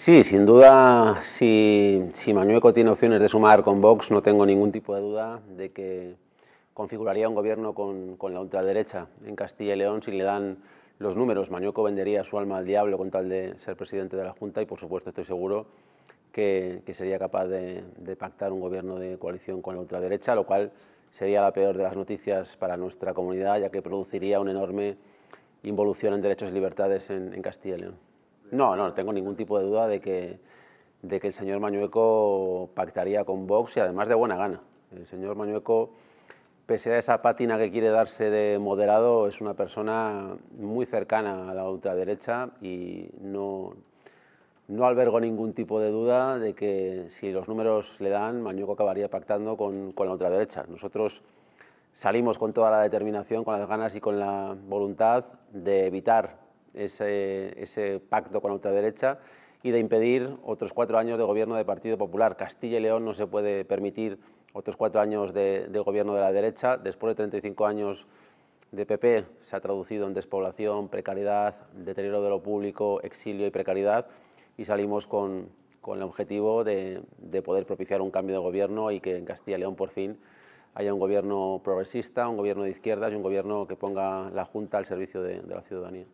Sí, sin duda, si, Mañueco tiene opciones de sumar con Vox, no tengo ningún tipo de duda de que configuraría un gobierno con, la ultraderecha en Castilla y León si le dan los números. Mañueco vendería su alma al diablo con tal de ser presidente de la Junta y, por supuesto, estoy seguro que, sería capaz de, pactar un gobierno de coalición con la ultraderecha, lo cual sería la peor de las noticias para nuestra comunidad, ya que produciría una enorme involución en derechos y libertades en Castilla y León. No, no, tengo ningún tipo de duda de que, de que el señor Mañueco pactaría con Vox y además de buena gana. El señor Mañueco, pese a esa pátina que quiere darse de moderado, es una persona muy cercana a la ultraderecha y no, no albergo ningún tipo de duda de que si los números le dan, Mañueco acabaría pactando con, con la ultraderecha. Nosotros salimos con toda la determinación, con las ganas y con la voluntad de evitar ese, ese pacto con la ultraderecha y de impedir otros cuatro años de gobierno de Partido Popular. Castilla y León no se puede permitir otros cuatro años de, gobierno de la derecha. Después de 35 años de PP se ha traducido en despoblación, precariedad, deterioro de lo público, exilio y precariedad y salimos con, el objetivo de, poder propiciar un cambio de gobierno y que en Castilla y León por fin haya un gobierno progresista, un gobierno de izquierdas y un gobierno que ponga la Junta al servicio de la ciudadanía.